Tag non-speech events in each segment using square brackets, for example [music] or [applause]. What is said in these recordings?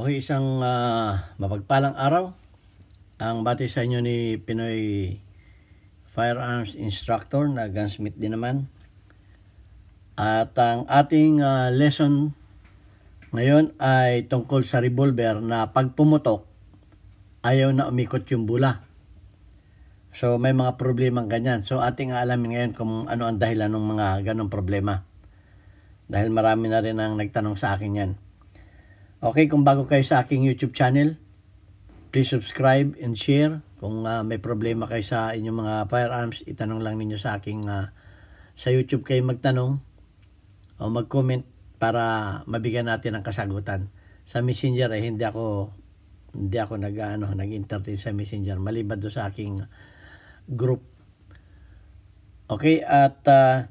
Okay, isang uh, mapagpalang araw. Ang bati sa inyo ni Pinoy Firearms Instructor na gunsmith din naman. At ang ating uh, lesson ngayon ay tungkol sa revolver na pag pumutok, ayaw na umikot yung bula. So may mga problemang ganyan. So ating alamin ngayon kung ano ang dahilan ng mga ganong problema. Dahil marami na rin ang nagtanong sa akin yan. Okay, kung bago kayo sa aking YouTube channel, please subscribe and share. Kung uh, may problema kayo sa inyong mga firearms, itanong lang ninyo sa aking uh, sa YouTube kayo magtanong o mag-comment para mabigyan natin ng kasagutan. Sa Messenger eh hindi ako hindi ako nag ano, nag-entertain sa Messenger maliban do sa aking group. Okay, at uh,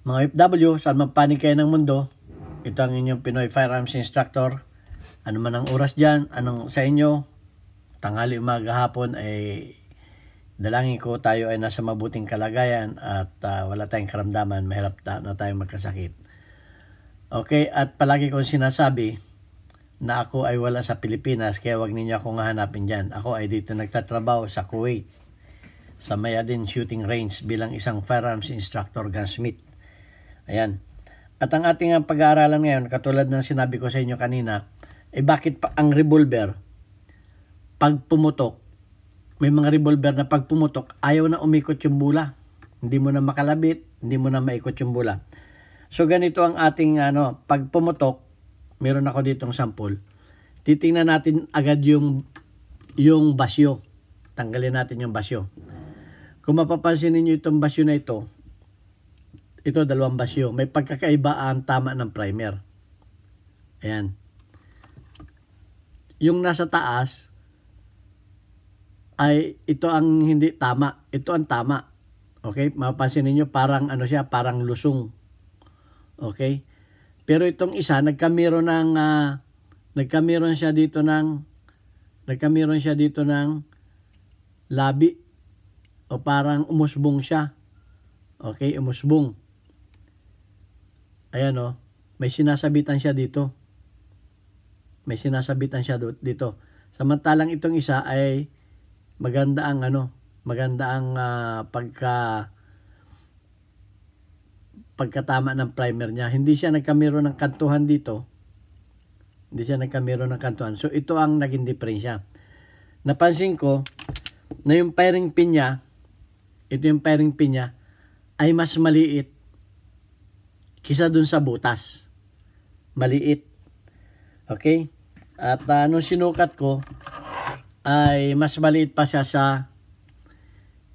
Mga OFW, saan man kayo ng mundo, ito ang inyong Pinoy Firearms Instructor. Ano man ang oras dyan, anong sa inyo, tanghali umaga hapon ay dalangin ko tayo ay nasa mabuting kalagayan at uh, wala tayong karamdaman, mahirap ta na tayong magkasakit. Okay, at palagi kong sinasabi na ako ay wala sa Pilipinas kaya wag ninyo akong hanapin dyan. Ako ay dito nagtatrabaho sa Kuwait sa Mayadin Shooting Range bilang isang firearms instructor gunsmith. Ayan. At ang ating ah, pag-aaralan ngayon, katulad ng sinabi ko sa inyo kanina, eh bakit pa ang revolver, pag pumutok, may mga revolver na pag pumutok, ayaw na umikot yung bula. Hindi mo na makalabit, hindi mo na maikot yung bula. So ganito ang ating ano, pag pumutok, meron ako ditong sample. Titingnan natin agad yung yung basyo. Tanggalin natin yung basyo. Kung mapapansin niyo itong basyo na ito, ito dalawang basyo. May pagkakaiba ang tama ng primer. Ayan. Yung nasa taas ay ito ang hindi tama. Ito ang tama. Okay? Mapapansin niyo parang ano siya, parang lusong. Okay? Pero itong isa nagkamero ng uh, ah, nagkamero siya dito ng nagkameron siya dito ng labi o parang umusbong siya. Okay, umusbong. Ayan o. Oh, may sinasabitan siya dito. May sinasabitan siya dito. Samantalang itong isa ay maganda ang ano, maganda ang uh, pagka pagkatama ng primer niya. Hindi siya nagkamero ng kantuhan dito. Hindi siya nagkamero ng kantuhan. So ito ang naging diferensya. Napansin ko na yung firing pin niya, ito yung firing pin niya, ay mas maliit kisa dun sa butas. Maliit. Okay? At uh, nung sinukat ko, ay mas maliit pa siya sa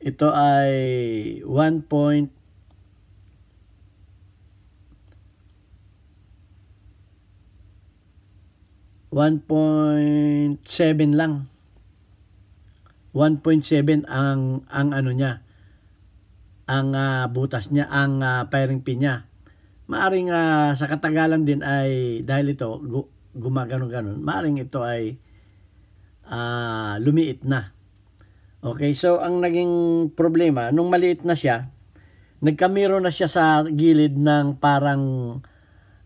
ito ay 1 point lang. 1.7 ang ang ano niya ang uh, butas niya ang uh, firing pin niya maaring uh, sa katagalan din ay dahil ito gu- gumagano-ganon, maaring ito ay uh, lumiit na. Okay, so ang naging problema, nung maliit na siya, nagkamiro na siya sa gilid ng parang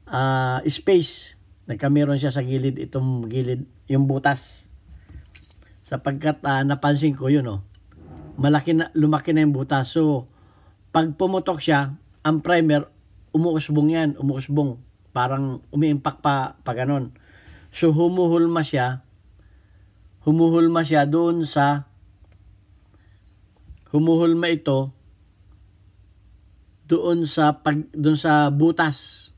uh, space. Nagkamiro siya sa gilid, itong gilid, yung butas. Sapagkat uh, napansin ko yun, oh, malaki na, lumaki na yung butas. So, pag pumutok siya, ang primer umuusbong yan, umuusbong. Parang umiimpak pa, pa ganun. So humuhulma siya, humuhulma siya doon sa, humuhulma ito doon sa pag doon sa butas.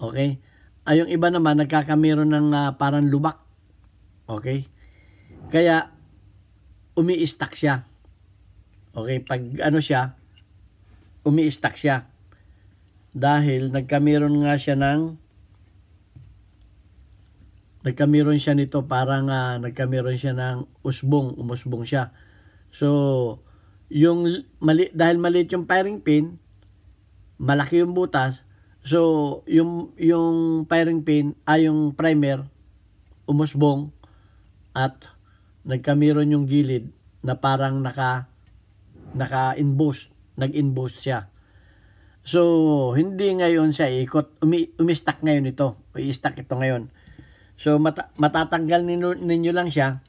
Okay? Ay ah, yung iba naman nagkakamero ng uh, parang lubak. Okay? Kaya umi siya. Okay, pag ano siya, umi siya. Dahil nagkamiron nga siya ng nagkamiron siya nito parang uh, nagkamiron siya ng usbong, umusbong siya. So, yung mali, dahil maliit yung firing pin, malaki yung butas, so yung yung firing pin ay ah, yung primer umusbong at nagkamiron yung gilid na parang naka naka-embossed, nag-embossed siya. So, hindi ngayon siya ikot. Umi, umistak ngayon ito. I-stack ito ngayon. So, mata, matatanggal ninyo, ninyo lang siya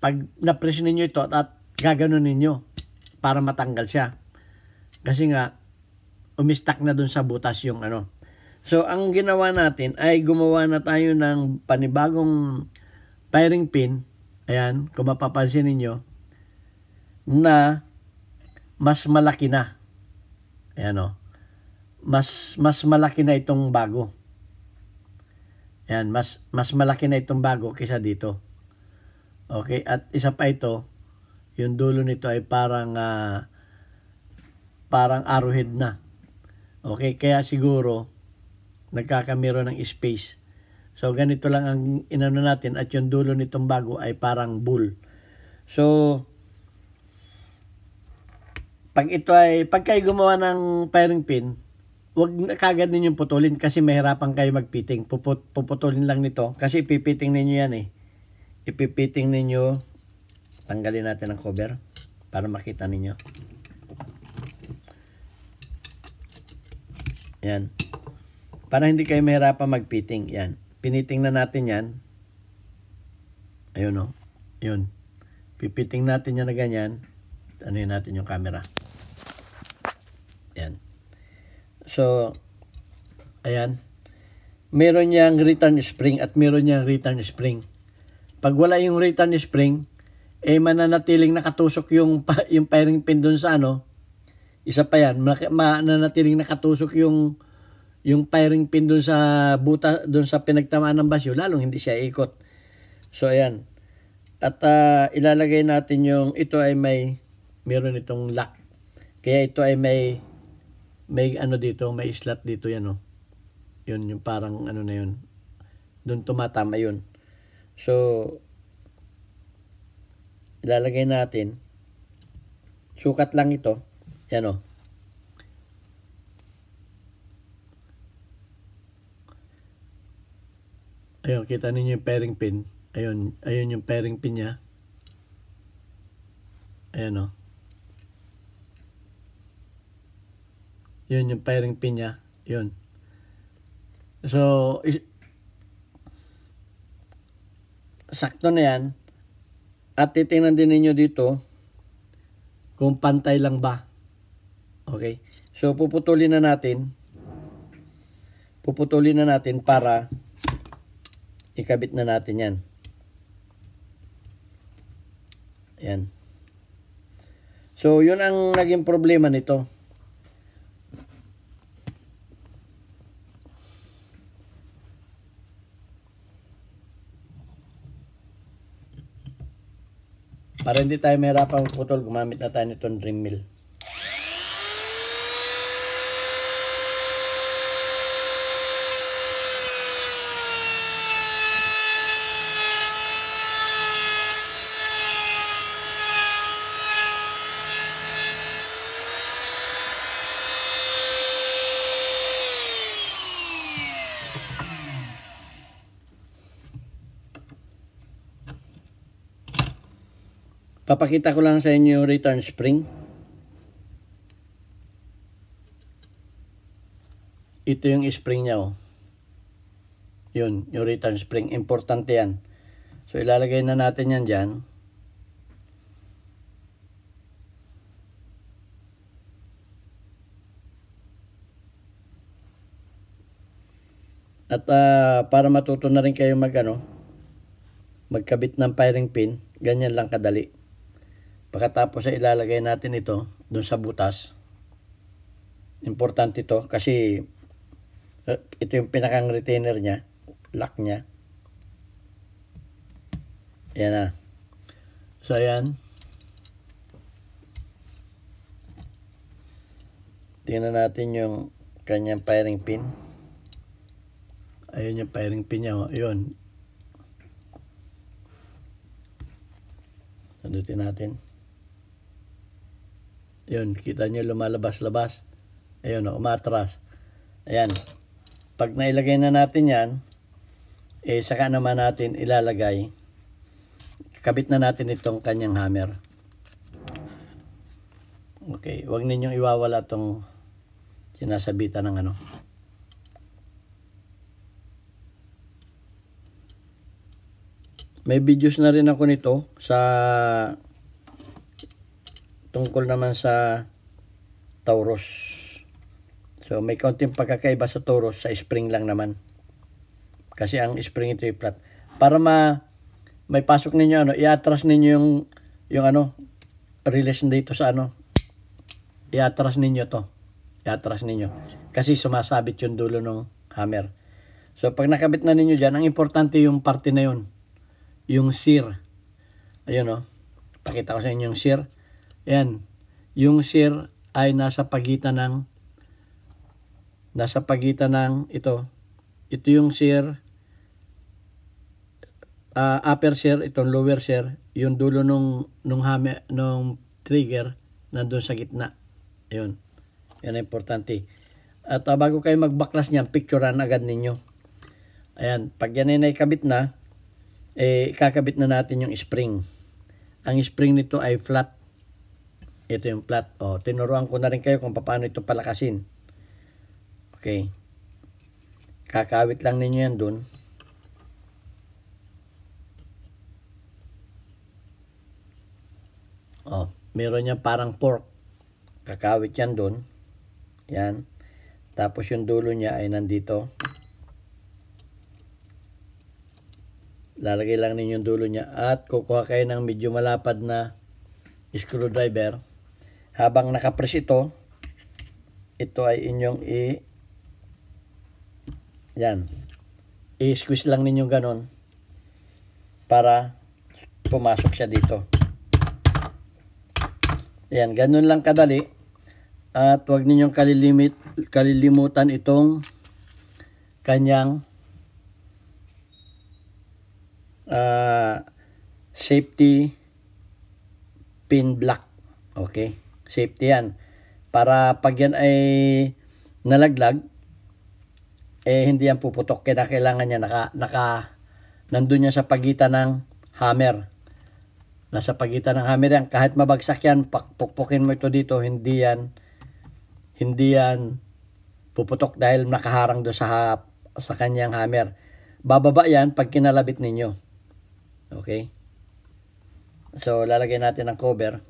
pag na-press ninyo ito at, at gaganon ninyo para matanggal siya. Kasi nga, umistak na dun sa butas yung ano. So, ang ginawa natin ay gumawa na tayo ng panibagong firing pin. Ayan, kung mapapansin ninyo, na mas malaki na. Ayan o. Oh. Mas, mas malaki na itong bago. Ayan, mas, mas malaki na itong bago kaysa dito. Okay, at isa pa ito, yung dulo nito ay parang uh, parang arrowhead na. Okay, kaya siguro nagkakamero ng space. So ganito lang ang inano natin at yung dulo nitong bago ay parang bull. So pag ito ay, pag kayo gumawa ng firing pin, huwag na kagad ninyong putulin kasi mahirapan kayo magpiting. Puput, puputulin lang nito kasi ipipiting ninyo yan eh. Ipipiting ninyo, tanggalin natin ang cover para makita ninyo. Yan. Para hindi kayo mahirapan magpiting. Yan. Piniting na natin yan. Ayun o. Oh. No? Yun. Pipiting natin yan na ganyan. Ano yun natin yung camera. So, ayan. Meron niyang return spring at meron niyang return spring. Pag wala yung return spring, eh mananatiling nakatusok yung, [laughs] yung firing pin doon sa ano. Isa pa yan, mananatiling nakatusok yung yung firing pin doon sa buta doon sa pinagtamaan ng basyo lalong hindi siya ikot. So ayan. At uh, ilalagay natin yung ito ay may meron itong lock. Kaya ito ay may may ano dito, may slot dito yan, oh. Yun, yung parang ano na yun. Doon tumatama yun. So, ilalagay natin. Sukat lang ito. Yan, oh. Ayun, kita ninyo yung pairing pin. Ayun, ayun yung pairing pin niya. Ayan, oh. Yun yung firing pin niya. Yun. So, is- sakto na yan. At titingnan din ninyo dito kung pantay lang ba. Okay. So, puputulin na natin. Puputulin na natin para ikabit na natin yan. Yan. So, yun ang naging problema nito. Para hindi tayo mahirapan putol, gumamit na tayo nitong dream mill. papakita ko lang sa inyo return spring. Ito yung spring niya oh. Yun, yung return spring. Importante yan. So ilalagay na natin yan dyan. At uh, para matuto na rin kayo mag ano, magkabit ng firing pin, ganyan lang kadali. Pagkatapos ay ilalagay natin ito doon sa butas. Importante ito kasi eh, ito yung pinakang retainer niya, lock niya. Ayan na. So yan Tingnan natin yung kanyang firing pin. Ayun yung firing pin niya. Oh. Ayun. Sandutin natin. Yun, kita nyo lumalabas-labas. Ayun, oh, umatras. Ayan. Pag nailagay na natin yan, eh, saka naman natin ilalagay. Kabit na natin itong kanyang hammer. Okay, wag ninyong iwawala itong sinasabitan ng ano. May videos na rin ako nito sa tungkol naman sa Taurus. So may konting pagkakaiba sa Taurus sa spring lang naman. Kasi ang spring ito flat. Para ma may pasok ninyo ano, iatras ninyo yung yung ano release dito sa ano. Iatras ninyo to. Iatras ninyo. Kasi sumasabit yung dulo ng hammer. So pag nakabit na ninyo diyan, ang importante yung parte na yun. Yung sear. Ayun oh. Pakita ko sa inyo yung sear yan, yung sir ay nasa pagitan ng nasa pagitan ng ito. Ito yung sir uh, upper sir, itong lower sir, yung dulo nung nung hame, nung trigger nandoon sa gitna. Ayun. Yan ang importante. At uh, bago kayo magbaklas niyan, picturean agad ninyo. Ayan, pag yan ay naikabit na, eh, ikakabit na natin yung spring. Ang spring nito ay flat ito yung plot. O, tinuruan ko na rin kayo kung paano ito palakasin. Okay. Kakawit lang ninyo yan dun. O, meron yan parang pork. Kakawit yan dun. Yan. Tapos yung dulo niya ay nandito. Lalagay lang ninyo yung dulo niya at kukuha kayo ng medyo malapad na screwdriver habang nakapress ito ito ay inyong i yan i-squeeze lang ninyo ganon para pumasok siya dito yan ganon lang kadali at huwag ninyong kalilimit, kalilimutan itong kanyang uh, safety pin block okay Safety yan. Para pag yan ay nalaglag, eh hindi yan puputok. Kaya kailangan niya naka, naka, nandun niya sa pagitan ng hammer. Nasa pagitan ng hammer yan. Kahit mabagsak yan, pukpukin mo ito dito, hindi yan, hindi yan puputok dahil nakaharang do sa, sa kanyang hammer. Bababa yan pag kinalabit ninyo. Okay? So, lalagay natin ang cover.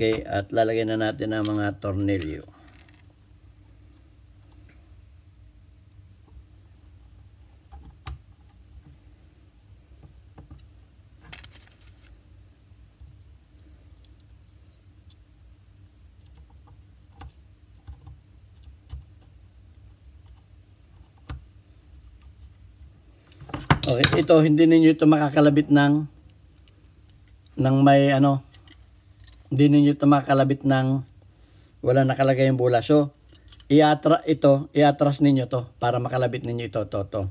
Okay, at lalagyan na natin ang mga tornilyo. Okay, ito hindi niyo ito makakalabit ng ng may ano hindi ninyo ito makalabit ng wala nakalagay yung bula. So, iatra ito, iatras ninyo to para makalabit ninyo ito, to, to.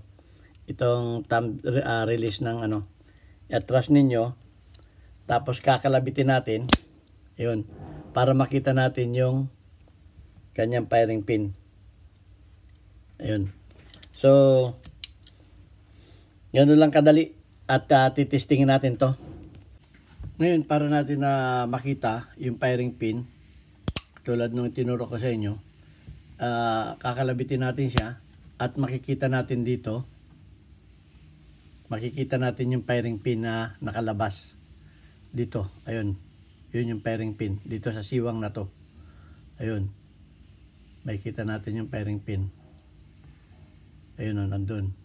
Itong thumb, uh, release ng ano. Iatras ninyo. Tapos kakalabitin natin. Yun. Para makita natin yung kanyang firing pin. Ayun. So, ganun lang kadali at uh, ah, titistingin natin to. Ngayon, para natin na makita yung firing pin, tulad nung tinuro ko sa inyo, uh, kakalabitin natin siya at makikita natin dito, makikita natin yung firing pin na nakalabas. Dito, ayun, yun yung firing pin, dito sa siwang na to. Ayun, makikita natin yung firing pin. Ayun o, oh, nandun.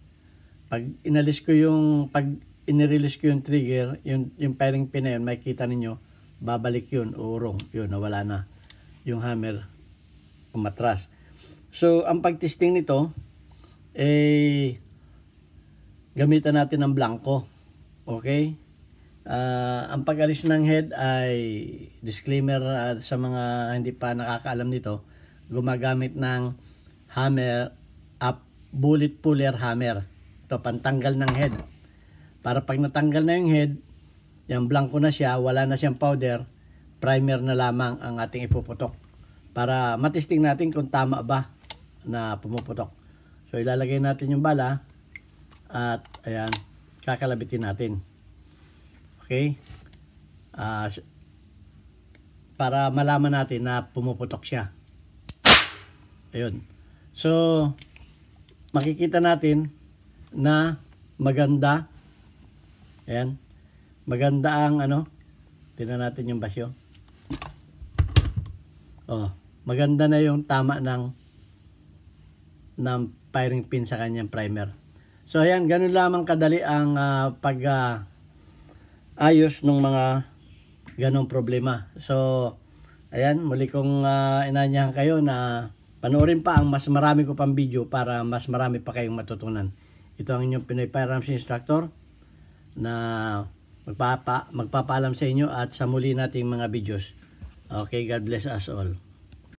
Pag inalis ko yung, pag inirelease ko yung trigger, yung, yung firing pin na yun, makikita ninyo, babalik yun, uurong, yun, nawala na yung hammer umatras. So, ang pagtesting nito, eh, gamitan natin ng blanco. Okay? Uh, ang pag-alis ng head ay, disclaimer uh, sa mga hindi pa nakakaalam nito, gumagamit ng hammer, up, bullet puller hammer. Ito, pantanggal ng head para pag natanggal na yung head, yung blanco na siya, wala na siyang powder, primer na lamang ang ating ipuputok. Para matesting natin kung tama ba na pumuputok. So ilalagay natin yung bala at ayan, kakalabitin natin. Okay? Uh, para malaman natin na pumuputok siya. Ayun. So, makikita natin na maganda Ayan. Maganda ang ano. Tingnan natin yung basyo. Oh, maganda na yung tama ng ng firing pin sa kanyang primer. So ayan, ganun lamang kadali ang uh, pag uh, ayos ng mga ganong problema. So ayan, muli kong uh, inanyahan kayo na panoorin pa ang mas marami ko pang video para mas marami pa kayong matutunan. Ito ang inyong Pinoy Firearms Instructor na magpapa, magpapalam sa inyo at sa muli nating mga videos. Okay, God bless us all.